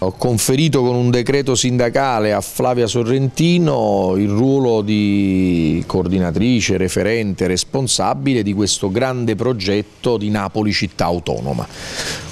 Ho conferito con un decreto sindacale a Flavia Sorrentino il ruolo di coordinatrice, referente, responsabile di questo grande progetto di Napoli città autonoma.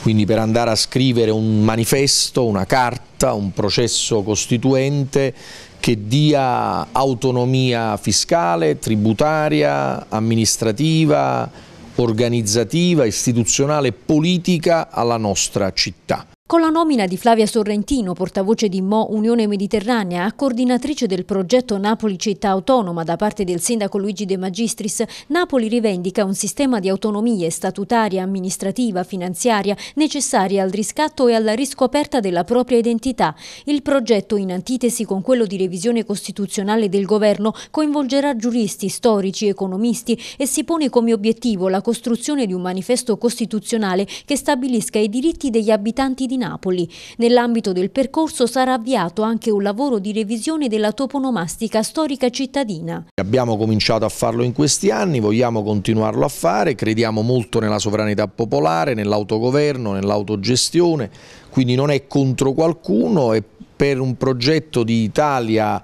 Quindi per andare a scrivere un manifesto, una carta, un processo costituente che dia autonomia fiscale, tributaria, amministrativa, organizzativa, istituzionale e politica alla nostra città. Con la nomina di Flavia Sorrentino, portavoce di Mo Unione Mediterranea, a coordinatrice del progetto Napoli Città Autonoma da parte del sindaco Luigi De Magistris, Napoli rivendica un sistema di autonomie statutaria, amministrativa, finanziaria necessaria al riscatto e alla riscoperta della propria identità. Il progetto, in antitesi con quello di revisione costituzionale del governo, coinvolgerà giuristi, storici, economisti e si pone come obiettivo la costruzione di un manifesto costituzionale che stabilisca i diritti degli abitanti di di Napoli. Nell'ambito del percorso sarà avviato anche un lavoro di revisione della toponomastica storica cittadina. Abbiamo cominciato a farlo in questi anni, vogliamo continuarlo a fare, crediamo molto nella sovranità popolare, nell'autogoverno, nell'autogestione, quindi non è contro qualcuno, è per un progetto di Italia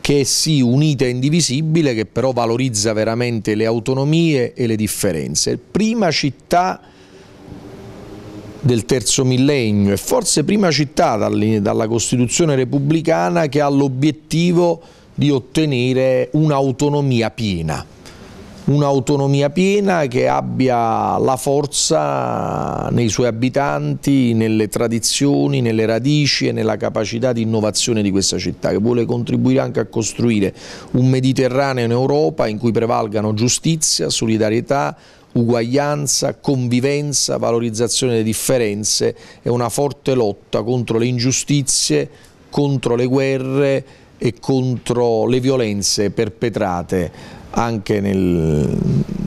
che è sì unita e indivisibile, che però valorizza veramente le autonomie e le differenze. Prima città del terzo millennio e forse prima città dalla Costituzione repubblicana che ha l'obiettivo di ottenere un'autonomia piena un'autonomia piena che abbia la forza nei suoi abitanti, nelle tradizioni, nelle radici e nella capacità di innovazione di questa città, che vuole contribuire anche a costruire un Mediterraneo in Europa in cui prevalgano giustizia, solidarietà, uguaglianza, convivenza, valorizzazione delle differenze e una forte lotta contro le ingiustizie, contro le guerre, e contro le violenze perpetrate anche nel,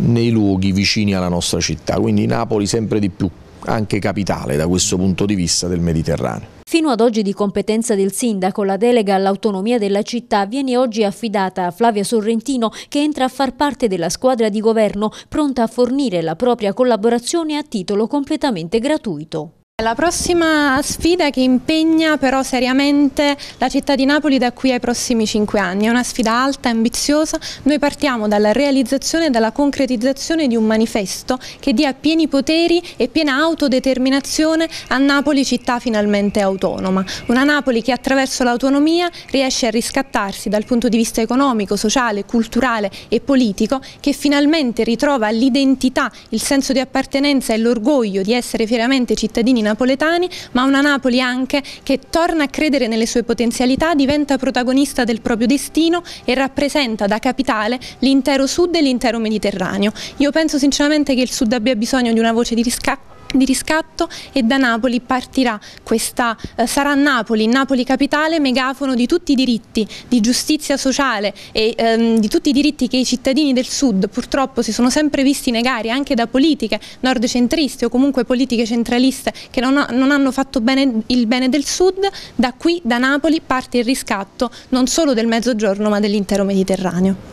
nei luoghi vicini alla nostra città, quindi Napoli sempre di più anche capitale da questo punto di vista del Mediterraneo. Fino ad oggi di competenza del sindaco, la delega all'autonomia della città viene oggi affidata a Flavia Sorrentino che entra a far parte della squadra di governo pronta a fornire la propria collaborazione a titolo completamente gratuito. La prossima sfida che impegna però seriamente la città di Napoli da qui ai prossimi cinque anni è una sfida alta, e ambiziosa. Noi partiamo dalla realizzazione e dalla concretizzazione di un manifesto che dia pieni poteri e piena autodeterminazione a Napoli città finalmente autonoma. Una Napoli che attraverso l'autonomia riesce a riscattarsi dal punto di vista economico, sociale, culturale e politico, che finalmente ritrova l'identità, il senso di appartenenza e l'orgoglio di essere fieramente cittadini napoli napoletani, ma una Napoli anche che torna a credere nelle sue potenzialità, diventa protagonista del proprio destino e rappresenta da capitale l'intero sud e l'intero Mediterraneo. Io penso sinceramente che il sud abbia bisogno di una voce di riscatto di riscatto e da Napoli partirà questa, eh, sarà Napoli, Napoli capitale, megafono di tutti i diritti, di giustizia sociale e ehm, di tutti i diritti che i cittadini del sud purtroppo si sono sempre visti negare anche da politiche nordcentriste o comunque politiche centraliste che non, ha, non hanno fatto bene il bene del sud, da qui da Napoli parte il riscatto non solo del mezzogiorno ma dell'intero Mediterraneo.